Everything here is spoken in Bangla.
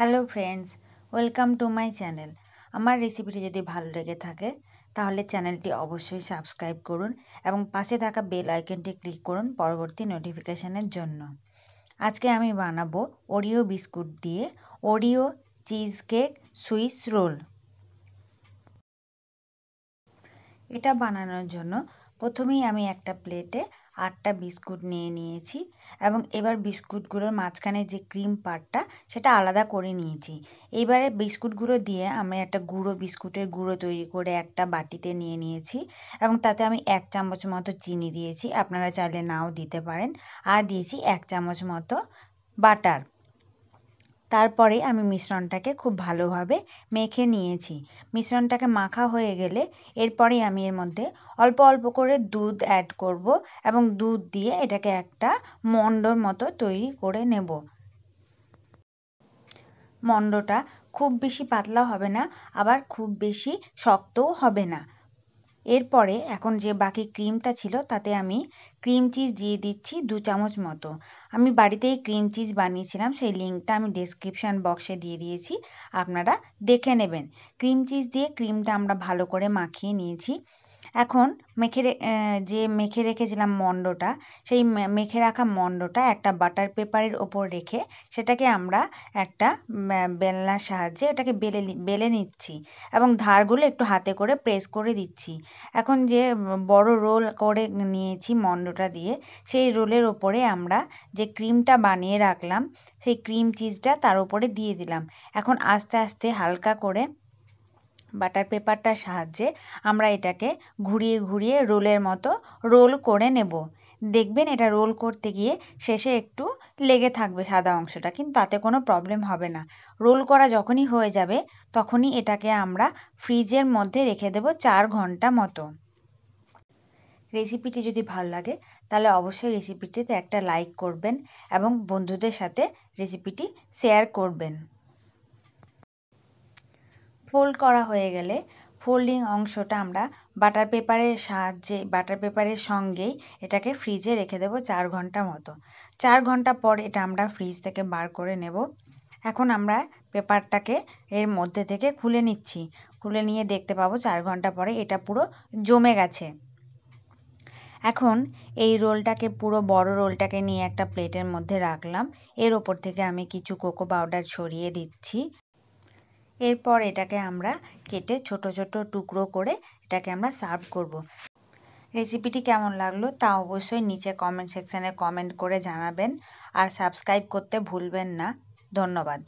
Hello friends welcome to my channel আমার রেসিপিটি যদি ভালো লেগে থাকে তাহলে চ্যানেলটি অবশ্যই সাবস্ক্রাইব করুন এবং পাশে থাকা বেল আইকনটি ক্লিক করুন পরবর্তী নোটিফিকেশানের জন্য আজকে আমি বানাবো ওরিও বিস্কুট দিয়ে Oreo cheese cake Swiss roll এটা বানানোর জন্য প্রথমেই আমি একটা প্লেটে আটটা বিস্কুট নিয়ে নিয়েছি এবং এবার বিস্কুটগুলোর মাঝখানে যে ক্রিম পার্টটা সেটা আলাদা করে নিয়েছি এবারে বিস্কুটগুলো দিয়ে আমি একটা গুঁড়ো বিস্কুটের গুঁড়ো তৈরি করে একটা বাটিতে নিয়ে নিয়েছি এবং তাতে আমি এক চামচ মতো চিনি দিয়েছি আপনারা চাইলে নাও দিতে পারেন আর দিয়েছি এক চামচ মতো বাটার তারপরে আমি মিশ্রণটাকে খুব ভালোভাবে মেখে নিয়েছি মিশ্রণটাকে মাখা হয়ে গেলে এরপরেই আমি এর মধ্যে অল্প অল্প করে দুধ অ্যাড করব এবং দুধ দিয়ে এটাকে একটা মণ্ডর মতো তৈরি করে নেব মণ্ডটা খুব বেশি পাতলা হবে না আবার খুব বেশি শক্তও হবে না এরপরে এখন যে বাকি ক্রিমটা ছিল তাতে আমি ক্রিম চিজ দিয়ে দিচ্ছি দু চামচ মতো আমি বাড়িতেই ক্রিম চিজ বানিয়েছিলাম সেই লিঙ্কটা আমি ডিসক্রিপশান বক্সে দিয়ে দিয়েছি আপনারা দেখে নেবেন ক্রিম চিজ দিয়ে ক্রিমটা আমরা ভালো করে মাখিয়ে নিয়েছি এখন মেখে যে মেখে রেখেছিলাম মণ্ডটা সেই মেখে রাখা মণ্ডটা একটা বাটার পেপারের ওপর রেখে সেটাকে আমরা একটা বেলনার সাহায্যে ওটাকে বেলে বেলে নিচ্ছি এবং ধারগুলো একটু হাতে করে প্রেস করে দিচ্ছি এখন যে বড় রোল করে নিয়েছি মণ্ডটা দিয়ে সেই রোলের ওপরে আমরা যে ক্রিমটা বানিয়ে রাখলাম সেই ক্রিম চিজটা তার উপরে দিয়ে দিলাম এখন আস্তে আস্তে হালকা করে বাটার পেপারটার সাহায্যে আমরা এটাকে ঘুরিয়ে ঘুরিয়ে রোলের মতো রোল করে নেব দেখবেন এটা রোল করতে গিয়ে শেষে একটু লেগে থাকবে সাদা অংশটা কিন্তু তাতে কোনো প্রবলেম হবে না রোল করা যখনই হয়ে যাবে তখনই এটাকে আমরা ফ্রিজের মধ্যে রেখে দেব চার ঘন্টা মতো রেসিপিটি যদি ভালো লাগে তাহলে অবশ্যই রেসিপিটিতে একটা লাইক করবেন এবং বন্ধুদের সাথে রেসিপিটি শেয়ার করবেন ফোল্ড করা হয়ে গেলে ফোল্ডিং অংশটা আমরা বাটার পেপারের সাহায্যে বাটার পেপারের সঙ্গেই এটাকে ফ্রিজে রেখে দেবো চার ঘন্টা মতো চার ঘন্টা পর এটা আমরা ফ্রিজ থেকে বার করে নেব এখন আমরা পেপারটাকে এর মধ্যে থেকে খুলে নিচ্ছি খুলে নিয়ে দেখতে পাবো চার ঘন্টা পরে এটা পুরো জমে গেছে এখন এই রোলটাকে পুরো বড় রোলটাকে নিয়ে একটা প্লেটের মধ্যে রাখলাম এর ওপর থেকে আমি কিছু কোকো পাউডার ছড়িয়ে দিচ্ছি এরপর এটাকে আমরা কেটে ছোট ছোট টুকরো করে এটাকে আমরা সার্ভ করব। রেসিপিটি কেমন লাগলো তা অবশ্যই নিচে কমেন্ট সেকশানে কমেন্ট করে জানাবেন আর সাবস্ক্রাইব করতে ভুলবেন না ধন্যবাদ